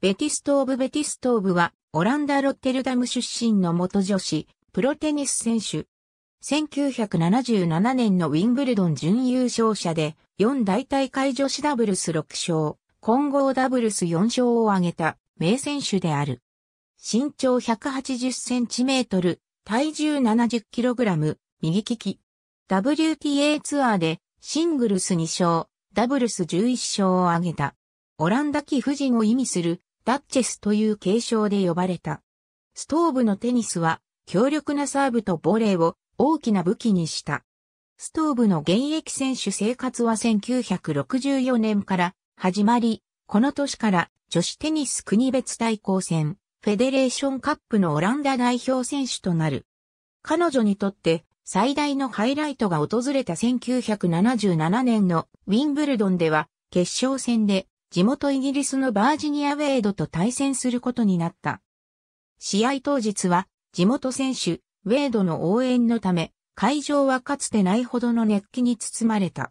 ベティストーブ・ベティストーブは、オランダ・ロッテルダム出身の元女子、プロテニス選手。1977年のウィンブルドン準優勝者で、4大大会女子ダブルス6勝、混合ダブルス4勝を挙げた名選手である。身長180センチメートル、体重70キログラム、右利き。WTA ツアーでシングルス2勝、ダブルス11勝を挙げた。オランダ貴婦人を意味するダッチェスという継承で呼ばれた。ストーブのテニスは強力なサーブとボレーを大きな武器にした。ストーブの現役選手生活は1964年から始まり、この年から女子テニス国別対抗戦、フェデレーションカップのオランダ代表選手となる。彼女にとって最大のハイライトが訪れた1977年のウィンブルドンでは決勝戦で地元イギリスのバージニア・ウェイドと対戦することになった。試合当日は、地元選手、ウェイドの応援のため、会場はかつてないほどの熱気に包まれた。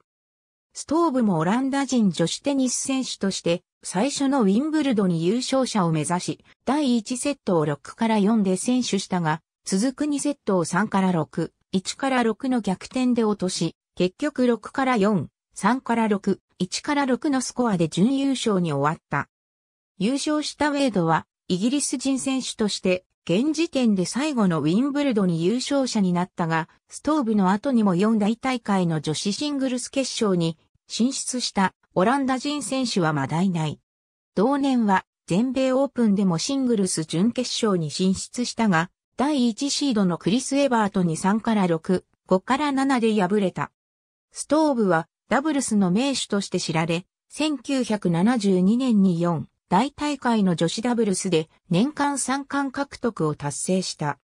ストーブもオランダ人女子テニス選手として、最初のウィンブルドに優勝者を目指し、第1セットを6から4で選手したが、続く2セットを3から6、1から6の逆転で落とし、結局6から4、3から6、1から6のスコアで準優勝に終わった。優勝したウェイドは、イギリス人選手として、現時点で最後のウィンブルドに優勝者になったが、ストーブの後にも4大大会の女子シングルス決勝に進出したオランダ人選手はまだいない。同年は全米オープンでもシングルス準決勝に進出したが、第1シードのクリス・エバートに3から6、5から7で敗れた。ストーブはダブルスの名手として知られ、1972年に4大大会の女子ダブルスで年間3冠獲得を達成した。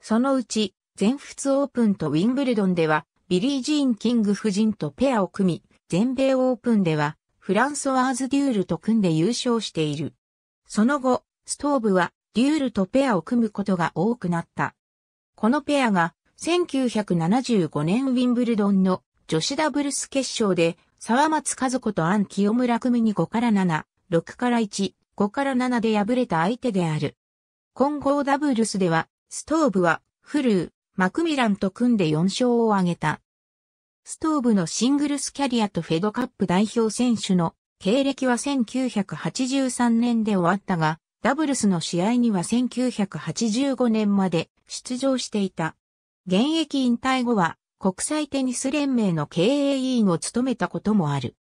そのうち、全仏オープンとウィンブルドンでは、ビリー・ジーン・キング夫人とペアを組み、全米オープンでは、フランソワーズ・デュールと組んで優勝している。その後、ストーブは、デュールとペアを組むことが多くなった。このペアが、1975年ウィンブルドンの女子ダブルス決勝で、沢松和子とアン清村組に5から7、6から1、5から7で敗れた相手である。混合ダブルスでは、ストーブは、フルー、マクミランと組んで4勝を挙げた。ストーブのシングルスキャリアとフェドカップ代表選手の経歴は1983年で終わったが、ダブルスの試合には1985年まで出場していた。現役引退後は国際テニス連盟の経営委員を務めたこともある。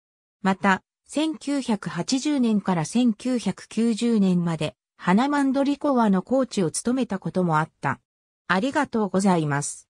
また、1980年から1990年まで、花マンドリコワのコーチを務めたこともあった。ありがとうございます。